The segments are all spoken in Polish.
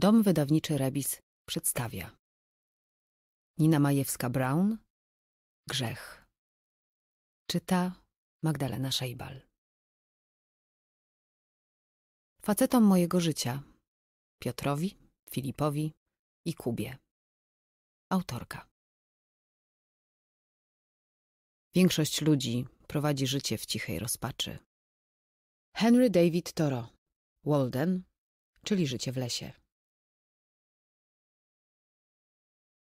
Dom wydawniczy Rebis przedstawia Nina Majewska-Brown Grzech Czyta Magdalena Szejbal Facetom mojego życia Piotrowi, Filipowi i Kubie Autorka Większość ludzi prowadzi życie w cichej rozpaczy. Henry David Thoreau Walden, czyli życie w lesie.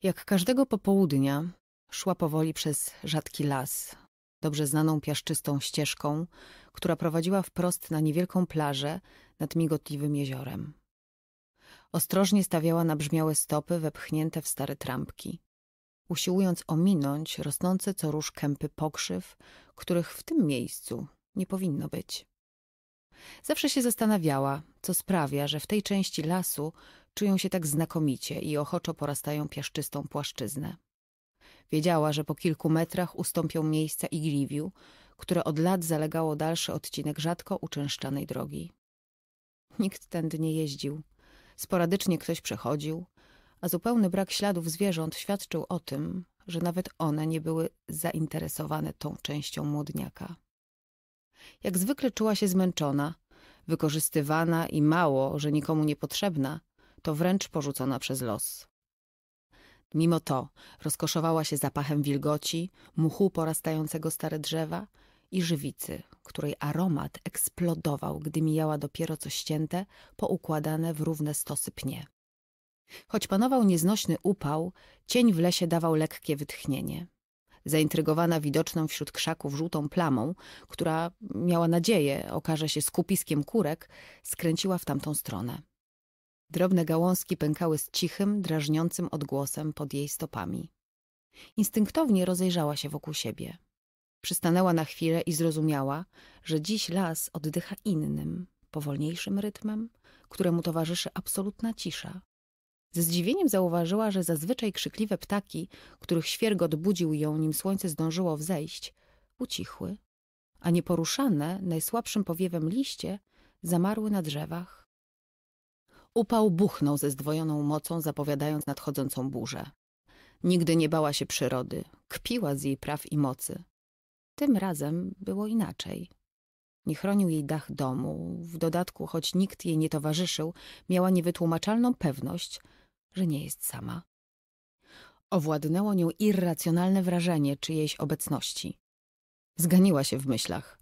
Jak każdego popołudnia szła powoli przez rzadki las, dobrze znaną piaszczystą ścieżką, która prowadziła wprost na niewielką plażę nad migotliwym jeziorem. Ostrożnie stawiała nabrzmiałe stopy wepchnięte w stare trampki, usiłując ominąć rosnące co róż kępy pokrzyw, których w tym miejscu nie powinno być. Zawsze się zastanawiała, co sprawia, że w tej części lasu Czują się tak znakomicie i ochoczo porastają piaszczystą płaszczyznę. Wiedziała, że po kilku metrach ustąpią miejsca igliwiu, które od lat zalegało dalszy odcinek rzadko uczęszczanej drogi. Nikt tędy nie jeździł. Sporadycznie ktoś przechodził, a zupełny brak śladów zwierząt świadczył o tym, że nawet one nie były zainteresowane tą częścią młodniaka. Jak zwykle czuła się zmęczona, wykorzystywana i mało, że nikomu niepotrzebna, to wręcz porzucona przez los. Mimo to rozkoszowała się zapachem wilgoci, muchu porastającego stare drzewa i żywicy, której aromat eksplodował, gdy mijała dopiero co ścięte, poukładane w równe stosy pnie. Choć panował nieznośny upał, cień w lesie dawał lekkie wytchnienie. Zaintrygowana widoczną wśród krzaków żółtą plamą, która miała nadzieję okaże się skupiskiem kurek, skręciła w tamtą stronę. Drobne gałązki pękały z cichym, drażniącym odgłosem pod jej stopami. Instynktownie rozejrzała się wokół siebie. Przystanęła na chwilę i zrozumiała, że dziś las oddycha innym, powolniejszym rytmem, któremu towarzyszy absolutna cisza. Ze zdziwieniem zauważyła, że zazwyczaj krzykliwe ptaki, których świergot budził ją, nim słońce zdążyło wzejść, ucichły, a nieporuszane, najsłabszym powiewem liście, zamarły na drzewach, Upał buchnął ze zdwojoną mocą, zapowiadając nadchodzącą burzę. Nigdy nie bała się przyrody, kpiła z jej praw i mocy. Tym razem było inaczej. Nie chronił jej dach domu, w dodatku, choć nikt jej nie towarzyszył, miała niewytłumaczalną pewność, że nie jest sama. Owładnęło nią irracjonalne wrażenie czyjejś obecności. Zganiła się w myślach.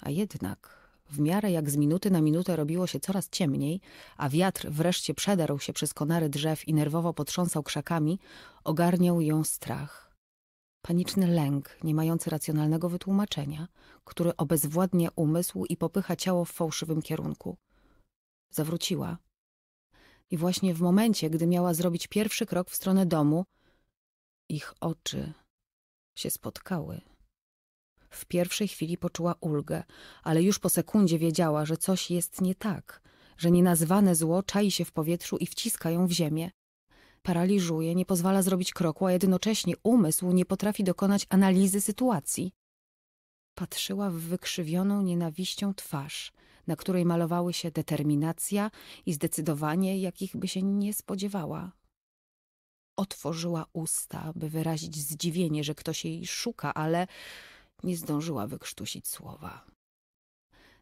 A jednak w miarę jak z minuty na minutę robiło się coraz ciemniej, a wiatr wreszcie przedarł się przez konary drzew i nerwowo potrząsał krzakami, ogarniał ją strach. Paniczny lęk, nie mający racjonalnego wytłumaczenia, który obezwładnia umysł i popycha ciało w fałszywym kierunku. Zawróciła. I właśnie w momencie, gdy miała zrobić pierwszy krok w stronę domu, ich oczy się spotkały. W pierwszej chwili poczuła ulgę, ale już po sekundzie wiedziała, że coś jest nie tak, że nienazwane zło czai się w powietrzu i wciska ją w ziemię. Paraliżuje, nie pozwala zrobić kroku, a jednocześnie umysł nie potrafi dokonać analizy sytuacji. Patrzyła w wykrzywioną nienawiścią twarz, na której malowały się determinacja i zdecydowanie, jakich by się nie spodziewała. Otworzyła usta, by wyrazić zdziwienie, że ktoś jej szuka, ale nie zdążyła wykrztusić słowa.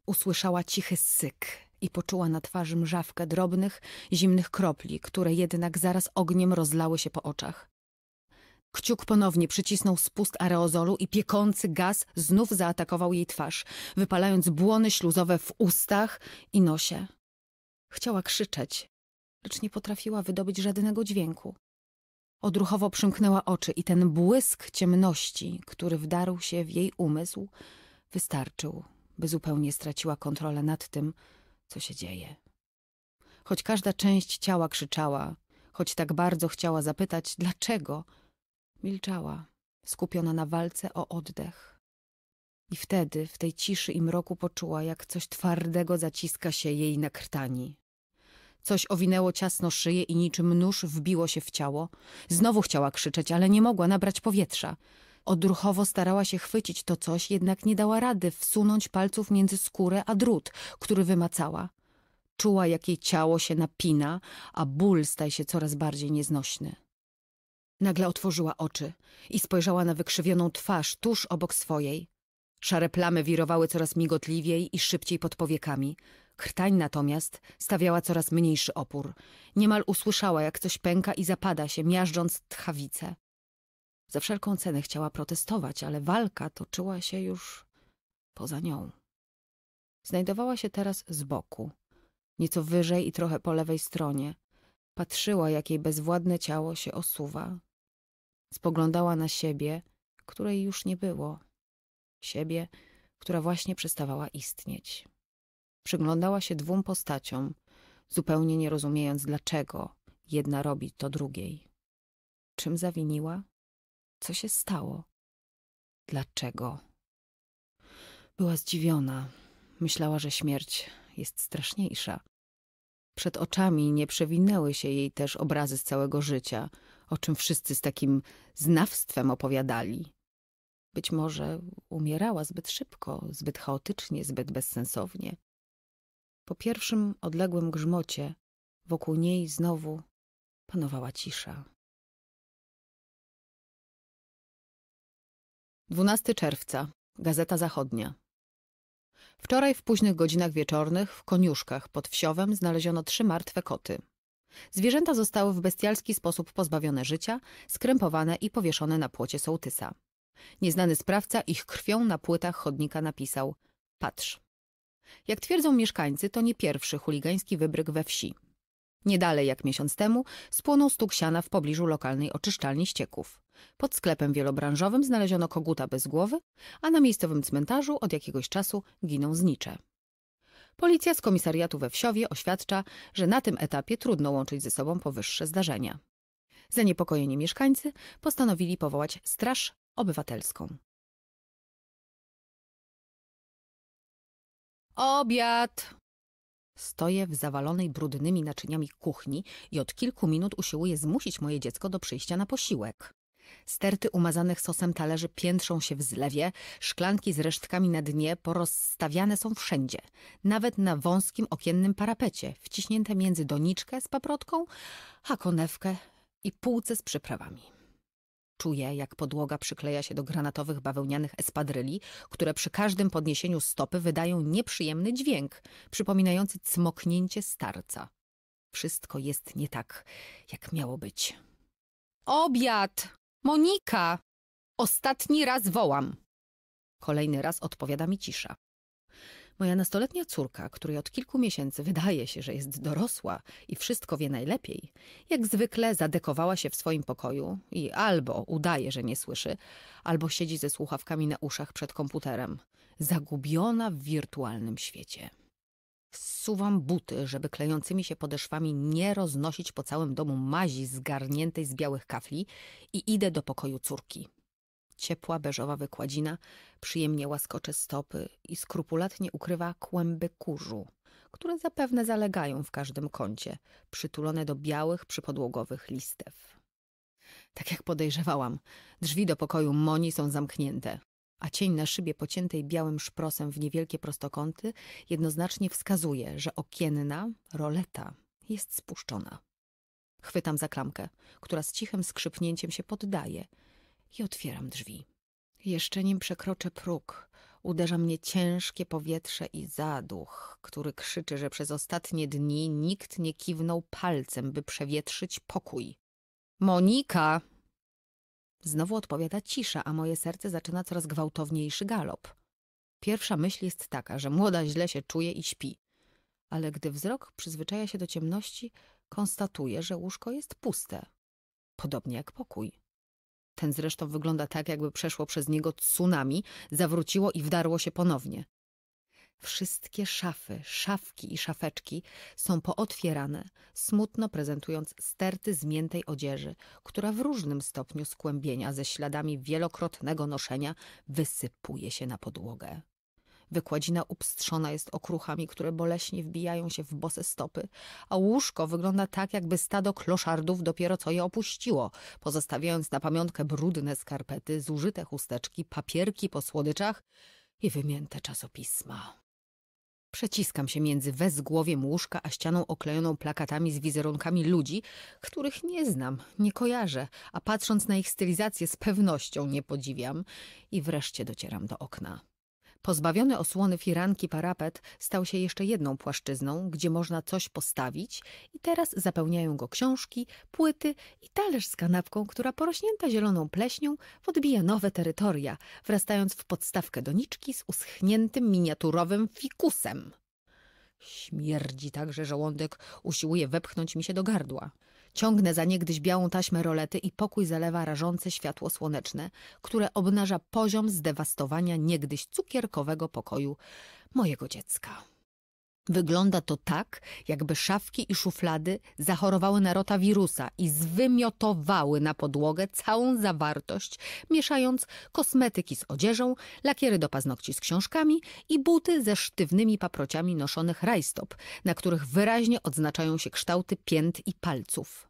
Usłyszała cichy syk i poczuła na twarzy mrzawkę drobnych, zimnych kropli, które jednak zaraz ogniem rozlały się po oczach. Kciuk ponownie przycisnął spust aerozolu i piekący gaz znów zaatakował jej twarz, wypalając błony śluzowe w ustach i nosie. Chciała krzyczeć, lecz nie potrafiła wydobyć żadnego dźwięku. Odruchowo przymknęła oczy i ten błysk ciemności, który wdarł się w jej umysł, wystarczył, by zupełnie straciła kontrolę nad tym, co się dzieje. Choć każda część ciała krzyczała, choć tak bardzo chciała zapytać, dlaczego, milczała, skupiona na walce o oddech. I wtedy, w tej ciszy i mroku, poczuła, jak coś twardego zaciska się jej na krtani. Coś owinęło ciasno szyję i niczym nóż wbiło się w ciało. Znowu chciała krzyczeć, ale nie mogła nabrać powietrza. Odruchowo starała się chwycić to coś, jednak nie dała rady wsunąć palców między skórę a drut, który wymacała. Czuła, jak jej ciało się napina, a ból staje się coraz bardziej nieznośny. Nagle otworzyła oczy i spojrzała na wykrzywioną twarz tuż obok swojej. Szare plamy wirowały coraz migotliwiej i szybciej pod powiekami. Krtań natomiast stawiała coraz mniejszy opór. Niemal usłyszała, jak coś pęka i zapada się, miażdżąc tchawice. Za wszelką cenę chciała protestować, ale walka toczyła się już poza nią. Znajdowała się teraz z boku, nieco wyżej i trochę po lewej stronie. Patrzyła, jak jej bezwładne ciało się osuwa. Spoglądała na siebie, której już nie było. Siebie, która właśnie przestawała istnieć. Przyglądała się dwóm postaciom, zupełnie nie rozumiejąc dlaczego jedna robi to drugiej. Czym zawiniła? Co się stało? Dlaczego? Była zdziwiona. Myślała, że śmierć jest straszniejsza. Przed oczami nie przewinęły się jej też obrazy z całego życia, o czym wszyscy z takim znawstwem opowiadali. Być może umierała zbyt szybko, zbyt chaotycznie, zbyt bezsensownie. Po pierwszym odległym grzmocie wokół niej znowu panowała cisza. 12 czerwca. Gazeta Zachodnia. Wczoraj w późnych godzinach wieczornych w koniuszkach pod wsiowem znaleziono trzy martwe koty. Zwierzęta zostały w bestialski sposób pozbawione życia, skrępowane i powieszone na płocie sołtysa. Nieznany sprawca ich krwią na płytach chodnika napisał Patrz, jak twierdzą mieszkańcy, to nie pierwszy chuligański wybryk we wsi. Niedalej jak miesiąc temu spłonął stuk siana w pobliżu lokalnej oczyszczalni ścieków. Pod sklepem wielobranżowym znaleziono koguta bez głowy, a na miejscowym cmentarzu od jakiegoś czasu giną znicze. Policja z komisariatu we Wsiowie oświadcza, że na tym etapie trudno łączyć ze sobą powyższe zdarzenia. Zaniepokojeni mieszkańcy postanowili powołać Straż Obywatelską. Obiad! Stoję w zawalonej brudnymi naczyniami kuchni i od kilku minut usiłuję zmusić moje dziecko do przyjścia na posiłek. Sterty umazanych sosem talerzy piętrzą się w zlewie, szklanki z resztkami na dnie porozstawiane są wszędzie, nawet na wąskim okiennym parapecie, wciśnięte między doniczkę z paprotką, a konewkę i półce z przyprawami. Czuje, jak podłoga przykleja się do granatowych bawełnianych espadryli, które przy każdym podniesieniu stopy wydają nieprzyjemny dźwięk, przypominający cmoknięcie starca. Wszystko jest nie tak, jak miało być. Obiad! Monika! Ostatni raz wołam! Kolejny raz odpowiada mi cisza. Moja nastoletnia córka, której od kilku miesięcy wydaje się, że jest dorosła i wszystko wie najlepiej, jak zwykle zadekowała się w swoim pokoju i albo udaje, że nie słyszy, albo siedzi ze słuchawkami na uszach przed komputerem, zagubiona w wirtualnym świecie. Wsuwam buty, żeby klejącymi się podeszwami nie roznosić po całym domu mazi zgarniętej z białych kafli i idę do pokoju córki. Ciepła, beżowa wykładzina przyjemnie łaskocze stopy i skrupulatnie ukrywa kłęby kurzu, które zapewne zalegają w każdym kącie, przytulone do białych, przypodłogowych listew. Tak jak podejrzewałam, drzwi do pokoju Moni są zamknięte, a cień na szybie pociętej białym szprosem w niewielkie prostokąty jednoznacznie wskazuje, że okienna roleta jest spuszczona. Chwytam za klamkę, która z cichym skrzypnięciem się poddaje – i otwieram drzwi. Jeszcze nim przekroczę próg, uderza mnie ciężkie powietrze i zaduch, który krzyczy, że przez ostatnie dni nikt nie kiwnął palcem, by przewietrzyć pokój. Monika! Znowu odpowiada cisza, a moje serce zaczyna coraz gwałtowniejszy galop. Pierwsza myśl jest taka, że młoda źle się czuje i śpi. Ale gdy wzrok przyzwyczaja się do ciemności, konstatuje, że łóżko jest puste. Podobnie jak pokój. Ten zresztą wygląda tak, jakby przeszło przez niego tsunami, zawróciło i wdarło się ponownie. Wszystkie szafy, szafki i szafeczki są pootwierane, smutno prezentując sterty zmiętej odzieży, która w różnym stopniu skłębienia ze śladami wielokrotnego noszenia wysypuje się na podłogę. Wykładzina upstrzona jest okruchami, które boleśnie wbijają się w bose stopy, a łóżko wygląda tak, jakby stado kloszardów dopiero co je opuściło, pozostawiając na pamiątkę brudne skarpety, zużyte chusteczki, papierki po słodyczach i wymięte czasopisma. Przeciskam się między wezgłowiem łóżka a ścianą oklejoną plakatami z wizerunkami ludzi, których nie znam, nie kojarzę, a patrząc na ich stylizację z pewnością nie podziwiam i wreszcie docieram do okna. Pozbawiony osłony firanki parapet stał się jeszcze jedną płaszczyzną, gdzie można coś postawić i teraz zapełniają go książki, płyty i talerz z kanapką, która porośnięta zieloną pleśnią podbija nowe terytoria, wrastając w podstawkę doniczki z uschniętym miniaturowym fikusem. Śmierdzi tak, że żołądek usiłuje wepchnąć mi się do gardła. Ciągnę za niegdyś białą taśmę rolety i pokój zalewa rażące światło słoneczne, które obnaża poziom zdewastowania niegdyś cukierkowego pokoju mojego dziecka. Wygląda to tak, jakby szafki i szuflady zachorowały na rotawirusa i zwymiotowały na podłogę całą zawartość, mieszając kosmetyki z odzieżą, lakiery do paznokci z książkami i buty ze sztywnymi paprociami noszonych rajstop, na których wyraźnie odznaczają się kształty pięt i palców.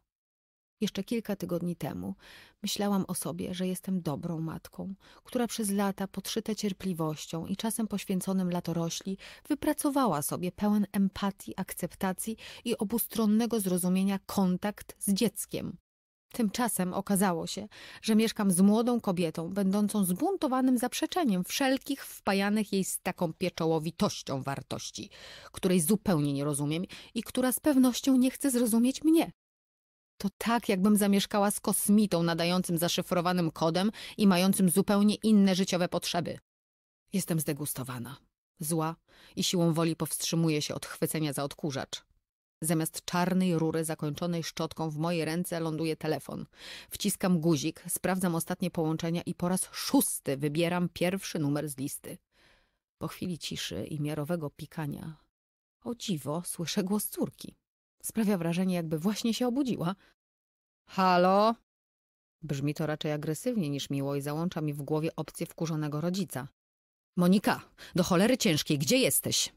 Jeszcze kilka tygodni temu Myślałam o sobie, że jestem dobrą matką, która przez lata podszyte cierpliwością i czasem poświęconym latorośli wypracowała sobie pełen empatii, akceptacji i obustronnego zrozumienia kontakt z dzieckiem. Tymczasem okazało się, że mieszkam z młodą kobietą, będącą zbuntowanym zaprzeczeniem wszelkich wpajanych jej z taką pieczołowitością wartości, której zupełnie nie rozumiem i która z pewnością nie chce zrozumieć mnie. To tak, jakbym zamieszkała z kosmitą nadającym zaszyfrowanym kodem i mającym zupełnie inne życiowe potrzeby. Jestem zdegustowana, zła i siłą woli powstrzymuję się od chwycenia za odkurzacz. Zamiast czarnej rury zakończonej szczotką w mojej ręce ląduje telefon. Wciskam guzik, sprawdzam ostatnie połączenia i po raz szósty wybieram pierwszy numer z listy. Po chwili ciszy i miarowego pikania, o dziwo, słyszę głos córki. Sprawia wrażenie, jakby właśnie się obudziła. Halo? Brzmi to raczej agresywnie niż miło i załącza mi w głowie opcję wkurzonego rodzica. Monika, do cholery ciężkiej, gdzie jesteś?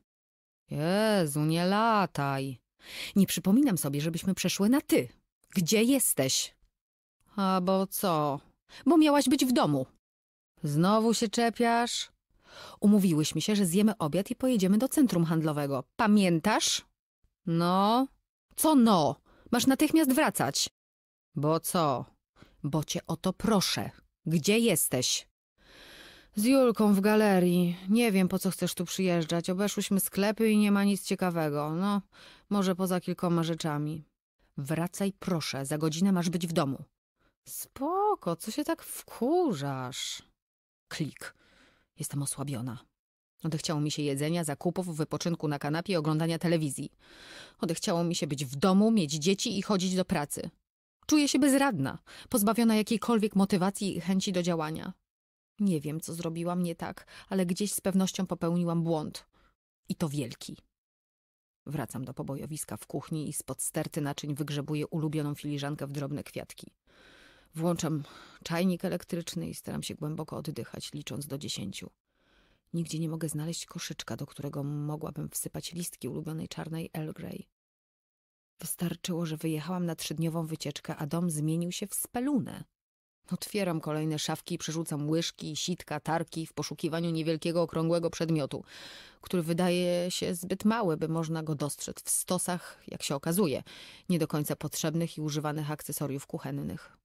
Jezu, nie lataj. Nie przypominam sobie, żebyśmy przeszły na ty. Gdzie jesteś? A bo co? Bo miałaś być w domu. Znowu się czepiasz? Umówiłyśmy się, że zjemy obiad i pojedziemy do centrum handlowego. Pamiętasz? No, co no? Masz natychmiast wracać. Bo co? Bo cię o to proszę. Gdzie jesteś? Z Julką w galerii. Nie wiem, po co chcesz tu przyjeżdżać. Obeszłyśmy sklepy i nie ma nic ciekawego. No, może poza kilkoma rzeczami. Wracaj proszę, za godzinę masz być w domu. Spoko, co się tak wkurzasz? Klik. Jestem osłabiona. Odechciało mi się jedzenia, zakupów, wypoczynku na kanapie i oglądania telewizji. Odechciało mi się być w domu, mieć dzieci i chodzić do pracy. Czuję się bezradna, pozbawiona jakiejkolwiek motywacji i chęci do działania. Nie wiem, co zrobiłam nie tak, ale gdzieś z pewnością popełniłam błąd. I to wielki. Wracam do pobojowiska w kuchni i spod sterty naczyń wygrzebuję ulubioną filiżankę w drobne kwiatki. Włączam czajnik elektryczny i staram się głęboko oddychać, licząc do dziesięciu. Nigdzie nie mogę znaleźć koszyczka, do którego mogłabym wsypać listki ulubionej czarnej Earl Grey. Wystarczyło, że wyjechałam na trzydniową wycieczkę, a dom zmienił się w spelunę. Otwieram kolejne szafki i przerzucam łyżki, sitka, tarki w poszukiwaniu niewielkiego, okrągłego przedmiotu, który wydaje się zbyt mały, by można go dostrzec w stosach, jak się okazuje, nie do końca potrzebnych i używanych akcesoriów kuchennych.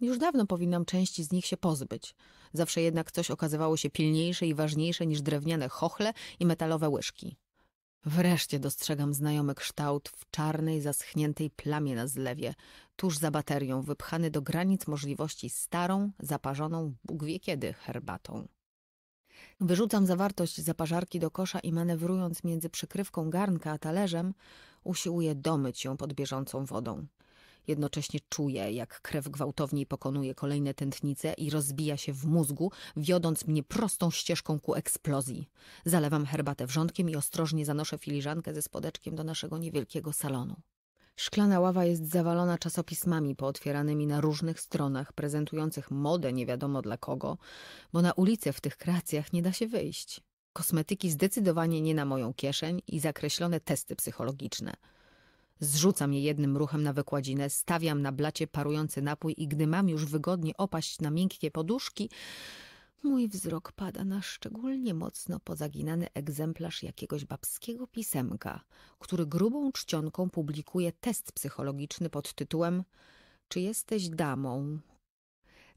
Już dawno powinnam części z nich się pozbyć. Zawsze jednak coś okazywało się pilniejsze i ważniejsze niż drewniane chochle i metalowe łyżki. Wreszcie dostrzegam znajomy kształt w czarnej, zaschniętej plamie na zlewie, tuż za baterią, wypchany do granic możliwości starą, zaparzoną, Bóg wie kiedy, herbatą. Wyrzucam zawartość zaparzarki do kosza i manewrując między przykrywką garnka a talerzem, usiłuję domyć ją pod bieżącą wodą. Jednocześnie czuję, jak krew gwałtowniej pokonuje kolejne tętnice i rozbija się w mózgu, wiodąc mnie prostą ścieżką ku eksplozji. Zalewam herbatę wrzątkiem i ostrożnie zanoszę filiżankę ze spodeczkiem do naszego niewielkiego salonu. Szklana ława jest zawalona czasopismami pootwieranymi na różnych stronach, prezentujących modę nie wiadomo dla kogo, bo na ulicę w tych kreacjach nie da się wyjść. Kosmetyki zdecydowanie nie na moją kieszeń i zakreślone testy psychologiczne – Zrzucam je jednym ruchem na wykładzinę, stawiam na blacie parujący napój i gdy mam już wygodnie opaść na miękkie poduszki, mój wzrok pada na szczególnie mocno pozaginany egzemplarz jakiegoś babskiego pisemka, który grubą czcionką publikuje test psychologiczny pod tytułem Czy jesteś damą?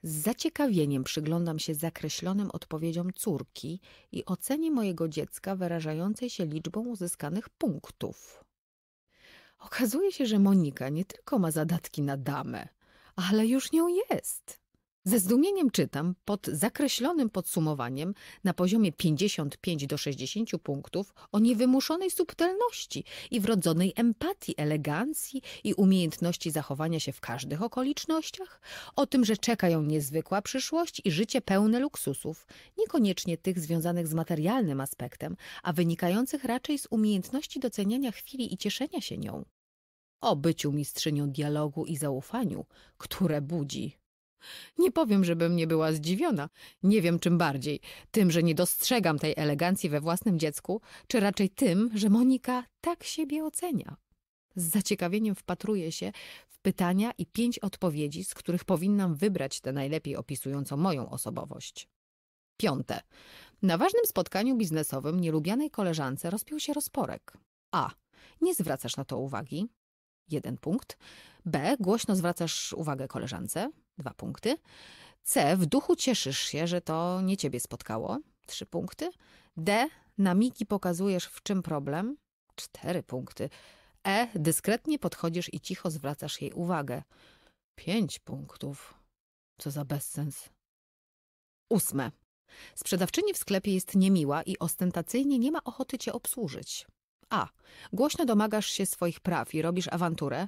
Z zaciekawieniem przyglądam się zakreślonym odpowiedziom córki i ocenie mojego dziecka wyrażającej się liczbą uzyskanych punktów. Okazuje się, że Monika nie tylko ma zadatki na damę, ale już nią jest. Ze zdumieniem czytam pod zakreślonym podsumowaniem na poziomie 55 do 60 punktów o niewymuszonej subtelności i wrodzonej empatii, elegancji i umiejętności zachowania się w każdych okolicznościach, o tym, że czeka ją niezwykła przyszłość i życie pełne luksusów, niekoniecznie tych związanych z materialnym aspektem, a wynikających raczej z umiejętności doceniania chwili i cieszenia się nią. O byciu mistrzynią dialogu i zaufaniu, które budzi nie powiem, żebym nie była zdziwiona. Nie wiem czym bardziej. Tym, że nie dostrzegam tej elegancji we własnym dziecku, czy raczej tym, że Monika tak siebie ocenia. Z zaciekawieniem wpatruję się w pytania i pięć odpowiedzi, z których powinnam wybrać tę najlepiej opisującą moją osobowość. Piąte. Na ważnym spotkaniu biznesowym nielubianej koleżance rozpił się rozporek. A. Nie zwracasz na to uwagi. Jeden punkt. B. Głośno zwracasz uwagę koleżance dwa punkty. C. W duchu cieszysz się, że to nie ciebie spotkało, trzy punkty. D. Na miki pokazujesz, w czym problem, cztery punkty. E. Dyskretnie podchodzisz i cicho zwracasz jej uwagę, pięć punktów. Co za bezsens. Ósme. Sprzedawczyni w sklepie jest niemiła i ostentacyjnie nie ma ochoty cię obsłużyć. A. Głośno domagasz się swoich praw i robisz awanturę.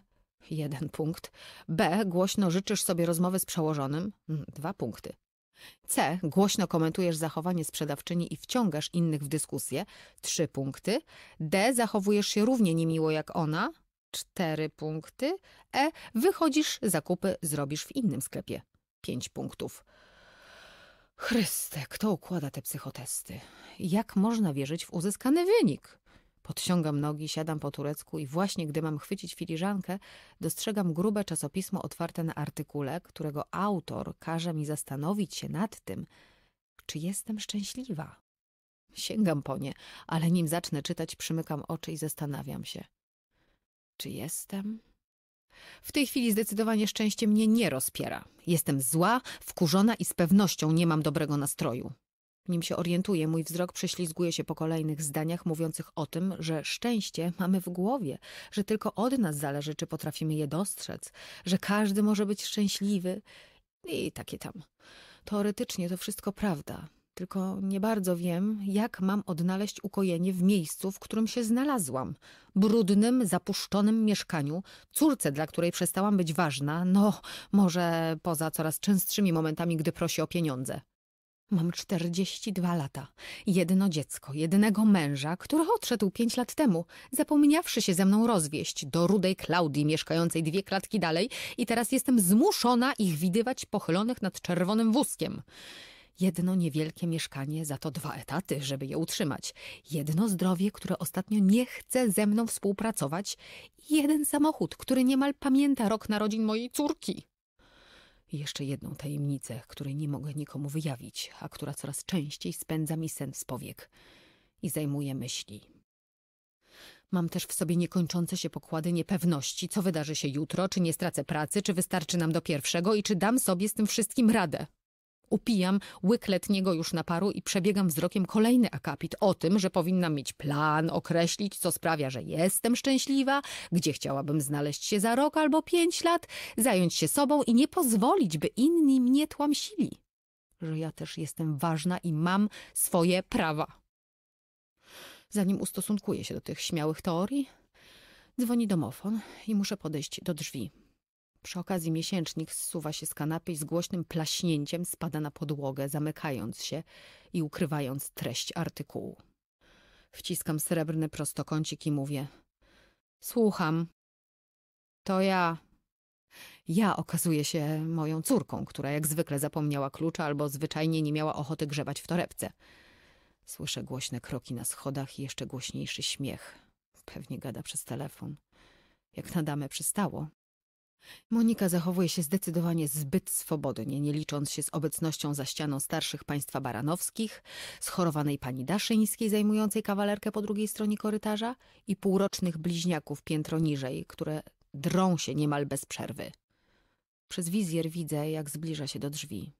Jeden punkt. B. Głośno życzysz sobie rozmowy z przełożonym. Hmm, dwa punkty. C. Głośno komentujesz zachowanie sprzedawczyni i wciągasz innych w dyskusję. Trzy punkty. D. Zachowujesz się równie niemiło jak ona. Cztery punkty. E. Wychodzisz, zakupy zrobisz w innym sklepie. Pięć punktów. Chryste, kto układa te psychotesty? Jak można wierzyć w uzyskany wynik? Podciągam nogi, siadam po turecku i właśnie gdy mam chwycić filiżankę, dostrzegam grube czasopismo otwarte na artykule, którego autor każe mi zastanowić się nad tym, czy jestem szczęśliwa. Sięgam po nie, ale nim zacznę czytać, przymykam oczy i zastanawiam się. Czy jestem? W tej chwili zdecydowanie szczęście mnie nie rozpiera. Jestem zła, wkurzona i z pewnością nie mam dobrego nastroju nim się orientuję, mój wzrok prześlizguje się po kolejnych zdaniach mówiących o tym, że szczęście mamy w głowie, że tylko od nas zależy, czy potrafimy je dostrzec, że każdy może być szczęśliwy i takie tam. Teoretycznie to wszystko prawda, tylko nie bardzo wiem, jak mam odnaleźć ukojenie w miejscu, w którym się znalazłam. Brudnym, zapuszczonym mieszkaniu, córce, dla której przestałam być ważna, no może poza coraz częstszymi momentami, gdy prosi o pieniądze. Mam 42 lata, jedno dziecko, jednego męża, który odszedł pięć lat temu, zapomniawszy się ze mną rozwieść do rudej Klaudii mieszkającej dwie klatki dalej i teraz jestem zmuszona ich widywać pochylonych nad czerwonym wózkiem. Jedno niewielkie mieszkanie, za to dwa etaty, żeby je utrzymać. Jedno zdrowie, które ostatnio nie chce ze mną współpracować. Jeden samochód, który niemal pamięta rok narodzin mojej córki. I jeszcze jedną tajemnicę, której nie mogę nikomu wyjawić, a która coraz częściej spędza mi sen z powiek i zajmuje myśli. Mam też w sobie niekończące się pokłady niepewności, co wydarzy się jutro, czy nie stracę pracy, czy wystarczy nam do pierwszego i czy dam sobie z tym wszystkim radę. Upijam łyk letniego już paru i przebiegam wzrokiem kolejny akapit o tym, że powinnam mieć plan, określić, co sprawia, że jestem szczęśliwa, gdzie chciałabym znaleźć się za rok albo pięć lat, zająć się sobą i nie pozwolić, by inni mnie tłamsili. Że ja też jestem ważna i mam swoje prawa. Zanim ustosunkuję się do tych śmiałych teorii, dzwoni domofon i muszę podejść do drzwi. Przy okazji miesięcznik zsuwa się z kanapy i z głośnym plaśnięciem spada na podłogę, zamykając się i ukrywając treść artykułu. Wciskam srebrny prostokącik i mówię: Słucham. To ja. Ja okazuję się moją córką, która jak zwykle zapomniała klucza albo zwyczajnie nie miała ochoty grzebać w torebce. Słyszę głośne kroki na schodach i jeszcze głośniejszy śmiech. Pewnie gada przez telefon. Jak na damę przystało, Monika zachowuje się zdecydowanie zbyt swobodnie, nie licząc się z obecnością za ścianą starszych państwa baranowskich, schorowanej pani Daszyńskiej zajmującej kawalerkę po drugiej stronie korytarza i półrocznych bliźniaków piętro niżej, które drą się niemal bez przerwy. Przez wizjer widzę, jak zbliża się do drzwi.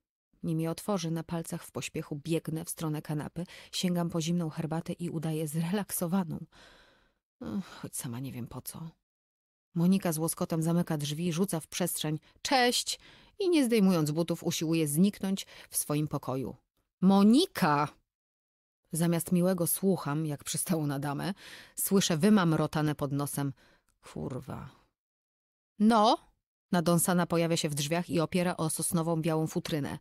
Nim je otworzy, na palcach w pośpiechu biegnę w stronę kanapy, sięgam po zimną herbatę i udaję zrelaksowaną. Choć sama nie wiem po co. Monika z łoskotem zamyka drzwi, rzuca w przestrzeń cześć i nie zdejmując butów usiłuje zniknąć w swoim pokoju. Monika! Zamiast miłego słucham, jak przystało na damę, słyszę wymamrotane pod nosem. Kurwa. No! Nadąsana pojawia się w drzwiach i opiera o sosnową białą futrynę.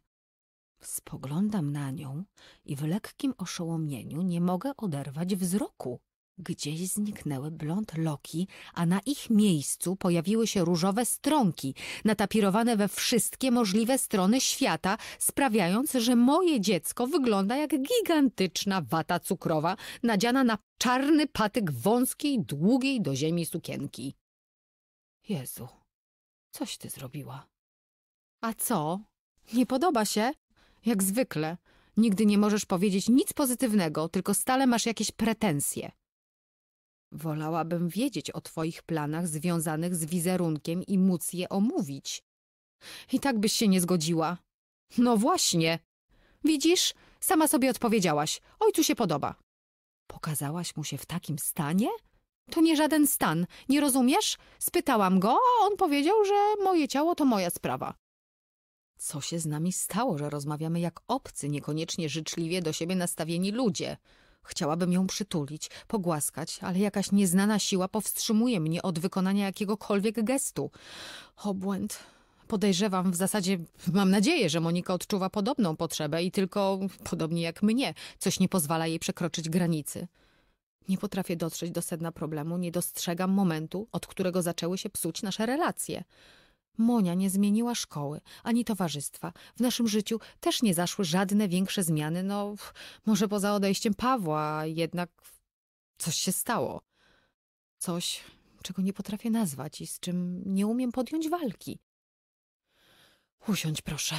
Spoglądam na nią i w lekkim oszołomieniu nie mogę oderwać wzroku. Gdzieś zniknęły blond loki, a na ich miejscu pojawiły się różowe stronki, natapirowane we wszystkie możliwe strony świata, sprawiając, że moje dziecko wygląda jak gigantyczna wata cukrowa nadziana na czarny patyk wąskiej, długiej do ziemi sukienki. Jezu, coś ty zrobiła. A co? Nie podoba się? Jak zwykle. Nigdy nie możesz powiedzieć nic pozytywnego, tylko stale masz jakieś pretensje. Wolałabym wiedzieć o twoich planach związanych z wizerunkiem i móc je omówić. I tak byś się nie zgodziła. No właśnie. Widzisz, sama sobie odpowiedziałaś. Ojcu się podoba. Pokazałaś mu się w takim stanie? To nie żaden stan, nie rozumiesz? Spytałam go, a on powiedział, że moje ciało to moja sprawa. Co się z nami stało, że rozmawiamy jak obcy, niekoniecznie życzliwie do siebie nastawieni ludzie? Chciałabym ją przytulić, pogłaskać, ale jakaś nieznana siła powstrzymuje mnie od wykonania jakiegokolwiek gestu. Obłęd. Podejrzewam w zasadzie, mam nadzieję, że Monika odczuwa podobną potrzebę i tylko, podobnie jak mnie, coś nie pozwala jej przekroczyć granicy. Nie potrafię dotrzeć do sedna problemu, nie dostrzegam momentu, od którego zaczęły się psuć nasze relacje. Monia nie zmieniła szkoły, ani towarzystwa. W naszym życiu też nie zaszły żadne większe zmiany. No, może poza odejściem Pawła, jednak coś się stało. Coś, czego nie potrafię nazwać i z czym nie umiem podjąć walki. Usiądź, proszę.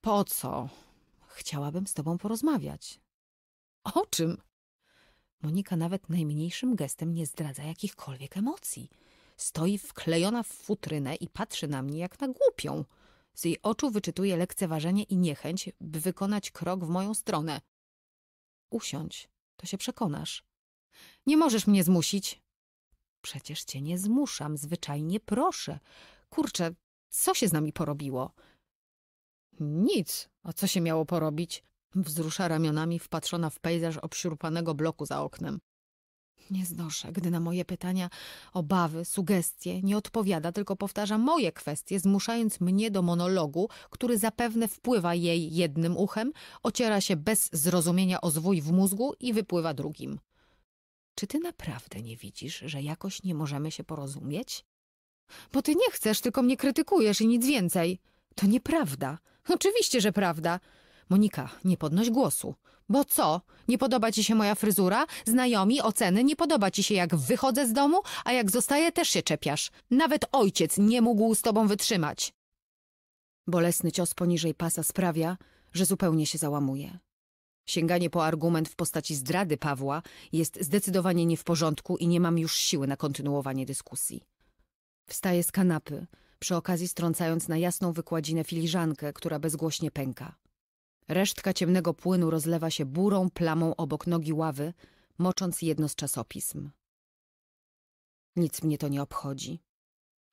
Po co? Chciałabym z tobą porozmawiać. O czym? Monika nawet najmniejszym gestem nie zdradza jakichkolwiek emocji. Stoi wklejona w futrynę i patrzy na mnie jak na głupią. Z jej oczu wyczytuje lekceważenie i niechęć, by wykonać krok w moją stronę. Usiądź, to się przekonasz. Nie możesz mnie zmusić. Przecież cię nie zmuszam, zwyczajnie proszę. Kurczę, co się z nami porobiło? Nic, a co się miało porobić? Wzrusza ramionami wpatrzona w pejzaż obsiurpanego bloku za oknem. Nie znoszę, gdy na moje pytania, obawy, sugestie nie odpowiada, tylko powtarza moje kwestie, zmuszając mnie do monologu, który zapewne wpływa jej jednym uchem, ociera się bez zrozumienia o zwój w mózgu i wypływa drugim. Czy ty naprawdę nie widzisz, że jakoś nie możemy się porozumieć? Bo ty nie chcesz, tylko mnie krytykujesz i nic więcej. To nieprawda. Oczywiście, że prawda. Monika, nie podnoś głosu. Bo co? Nie podoba ci się moja fryzura? Znajomi, oceny, nie podoba ci się jak wychodzę z domu, a jak zostaję też się czepiasz. Nawet ojciec nie mógł z tobą wytrzymać. Bolesny cios poniżej pasa sprawia, że zupełnie się załamuje. Sięganie po argument w postaci zdrady Pawła jest zdecydowanie nie w porządku i nie mam już siły na kontynuowanie dyskusji. Wstaję z kanapy, przy okazji strącając na jasną wykładzinę filiżankę, która bezgłośnie pęka. Resztka ciemnego płynu rozlewa się burą plamą obok nogi ławy, mocząc jedno z czasopism. Nic mnie to nie obchodzi.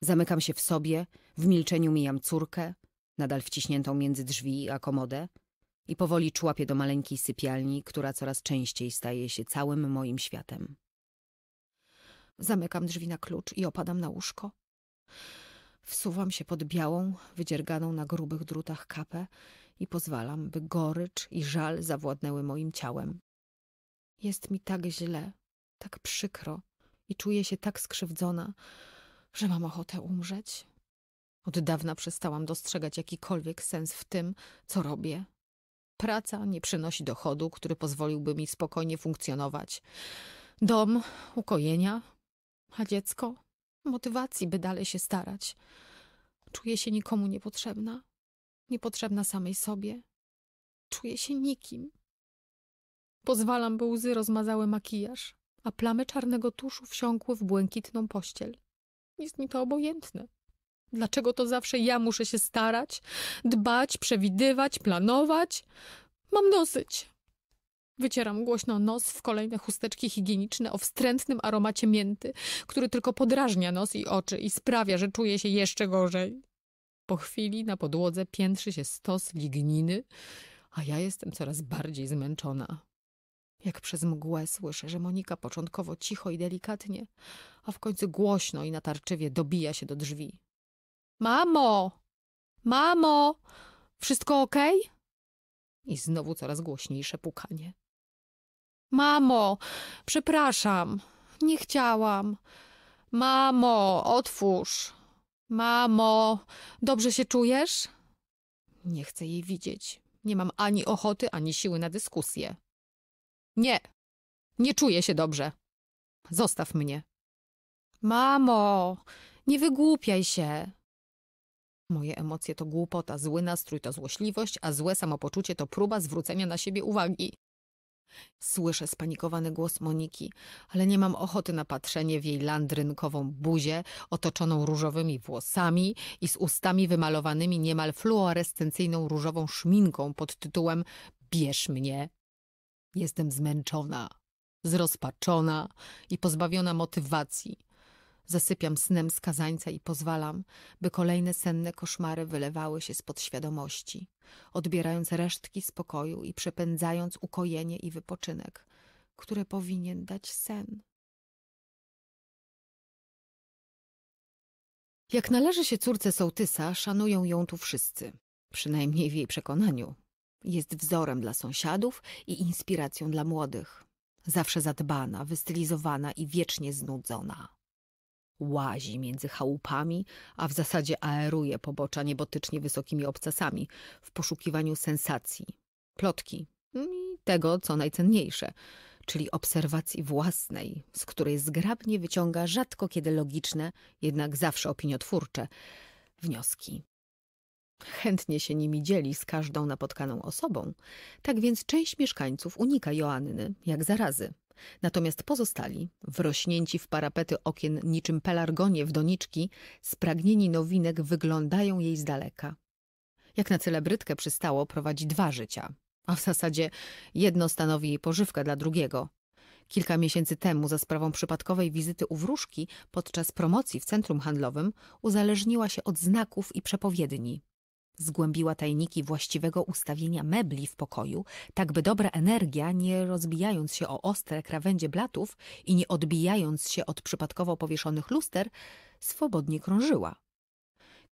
Zamykam się w sobie, w milczeniu mijam córkę, nadal wciśniętą między drzwi a komodę, i powoli człapię do maleńkiej sypialni, która coraz częściej staje się całym moim światem. Zamykam drzwi na klucz i opadam na łóżko. Wsuwam się pod białą, wydzierganą na grubych drutach kapę i pozwalam, by gorycz i żal zawładnęły moim ciałem. Jest mi tak źle, tak przykro i czuję się tak skrzywdzona, że mam ochotę umrzeć. Od dawna przestałam dostrzegać jakikolwiek sens w tym, co robię. Praca nie przynosi dochodu, który pozwoliłby mi spokojnie funkcjonować. Dom, ukojenia, a dziecko motywacji, by dalej się starać. Czuję się nikomu niepotrzebna niepotrzebna samej sobie. Czuję się nikim. Pozwalam, by łzy rozmazały makijaż, a plamy czarnego tuszu wsiąkły w błękitną pościel. Jest mi to obojętne. Dlaczego to zawsze ja muszę się starać, dbać, przewidywać, planować? Mam dosyć. Wycieram głośno nos w kolejne chusteczki higieniczne o wstrętnym aromacie mięty, który tylko podrażnia nos i oczy i sprawia, że czuję się jeszcze gorzej. Po chwili na podłodze piętrzy się stos ligniny, a ja jestem coraz bardziej zmęczona. Jak przez mgłę słyszę, że Monika początkowo cicho i delikatnie, a w końcu głośno i natarczywie dobija się do drzwi. Mamo! Mamo! Wszystko ok? I znowu coraz głośniejsze pukanie. Mamo! Przepraszam! Nie chciałam! Mamo! Otwórz! Mamo, dobrze się czujesz? Nie chcę jej widzieć. Nie mam ani ochoty, ani siły na dyskusję. Nie, nie czuję się dobrze. Zostaw mnie. Mamo, nie wygłupiaj się. Moje emocje to głupota, zły nastrój to złośliwość, a złe samopoczucie to próba zwrócenia na siebie uwagi. Słyszę spanikowany głos Moniki, ale nie mam ochoty na patrzenie w jej landrynkową buzię, otoczoną różowymi włosami i z ustami wymalowanymi niemal fluorescencyjną różową szminką pod tytułem Bierz mnie. Jestem zmęczona, zrozpaczona i pozbawiona motywacji. Zasypiam snem skazańca i pozwalam, by kolejne senne koszmary wylewały się z podświadomości, odbierając resztki spokoju i przepędzając ukojenie i wypoczynek, które powinien dać sen. Jak należy się córce sołtysa, szanują ją tu wszyscy, przynajmniej w jej przekonaniu. Jest wzorem dla sąsiadów i inspiracją dla młodych. Zawsze zadbana, wystylizowana i wiecznie znudzona łazi między chałupami, a w zasadzie aeruje pobocza niebotycznie wysokimi obcasami w poszukiwaniu sensacji, plotki mm, i tego, co najcenniejsze, czyli obserwacji własnej, z której zgrabnie wyciąga rzadko kiedy logiczne, jednak zawsze opiniotwórcze wnioski. Chętnie się nimi dzieli z każdą napotkaną osobą, tak więc część mieszkańców unika Joanny jak zarazy. Natomiast pozostali, wrośnięci w parapety okien niczym pelargonie w doniczki, spragnieni nowinek wyglądają jej z daleka. Jak na celebrytkę przystało, prowadzi dwa życia, a w zasadzie jedno stanowi jej pożywka dla drugiego. Kilka miesięcy temu, za sprawą przypadkowej wizyty u wróżki podczas promocji w centrum handlowym, uzależniła się od znaków i przepowiedni. Zgłębiła tajniki właściwego ustawienia mebli w pokoju, tak by dobra energia, nie rozbijając się o ostre krawędzie blatów i nie odbijając się od przypadkowo powieszonych luster, swobodnie krążyła.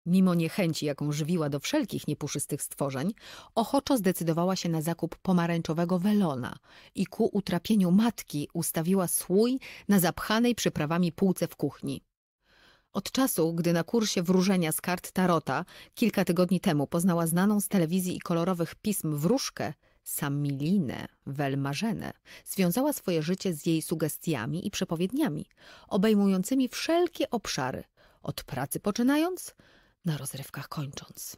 Mimo niechęci, jaką żywiła do wszelkich niepuszystych stworzeń, ochoczo zdecydowała się na zakup pomarańczowego welona i ku utrapieniu matki ustawiła słój na zapchanej przyprawami półce w kuchni. Od czasu, gdy na kursie wróżenia z kart Tarota kilka tygodni temu poznała znaną z telewizji i kolorowych pism wróżkę, Samilinę Welmarzenę, związała swoje życie z jej sugestiami i przepowiedniami, obejmującymi wszelkie obszary, od pracy poczynając, na rozrywkach kończąc.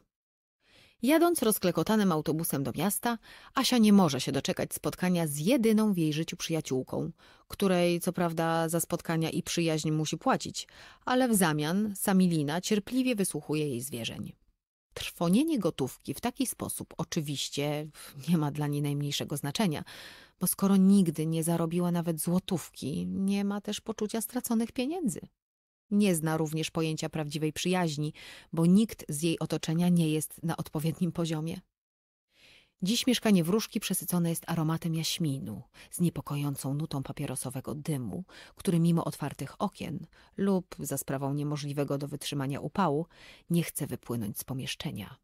Jadąc rozklekotanym autobusem do miasta, Asia nie może się doczekać spotkania z jedyną w jej życiu przyjaciółką, której co prawda za spotkania i przyjaźń musi płacić, ale w zamian Samilina cierpliwie wysłuchuje jej zwierzeń. Trwonienie gotówki w taki sposób oczywiście nie ma dla niej najmniejszego znaczenia, bo skoro nigdy nie zarobiła nawet złotówki, nie ma też poczucia straconych pieniędzy. Nie zna również pojęcia prawdziwej przyjaźni, bo nikt z jej otoczenia nie jest na odpowiednim poziomie. Dziś mieszkanie wróżki przesycone jest aromatem jaśminu, z niepokojącą nutą papierosowego dymu, który mimo otwartych okien lub za sprawą niemożliwego do wytrzymania upału nie chce wypłynąć z pomieszczenia.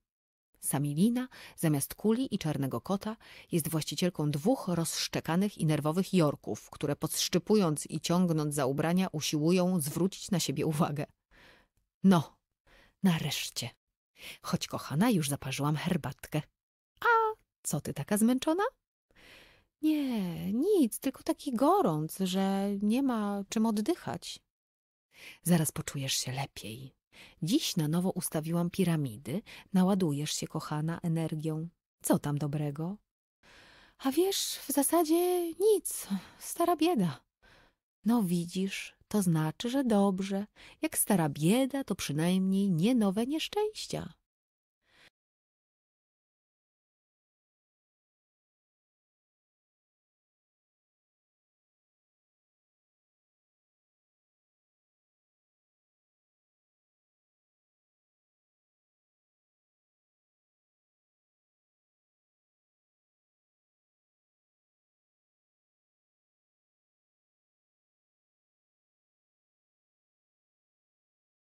Samilina, zamiast kuli i czarnego kota, jest właścicielką dwóch rozszczekanych i nerwowych jorków, które podszczypując i ciągnąc za ubrania usiłują zwrócić na siebie uwagę. No, nareszcie. Choć kochana, już zaparzyłam herbatkę. A co ty taka zmęczona? Nie, nic, tylko taki gorąc, że nie ma czym oddychać. Zaraz poczujesz się lepiej, Dziś na nowo ustawiłam piramidy. Naładujesz się, kochana, energią. Co tam dobrego? A wiesz, w zasadzie nic. Stara bieda. No widzisz, to znaczy, że dobrze. Jak stara bieda, to przynajmniej nie nowe nieszczęścia.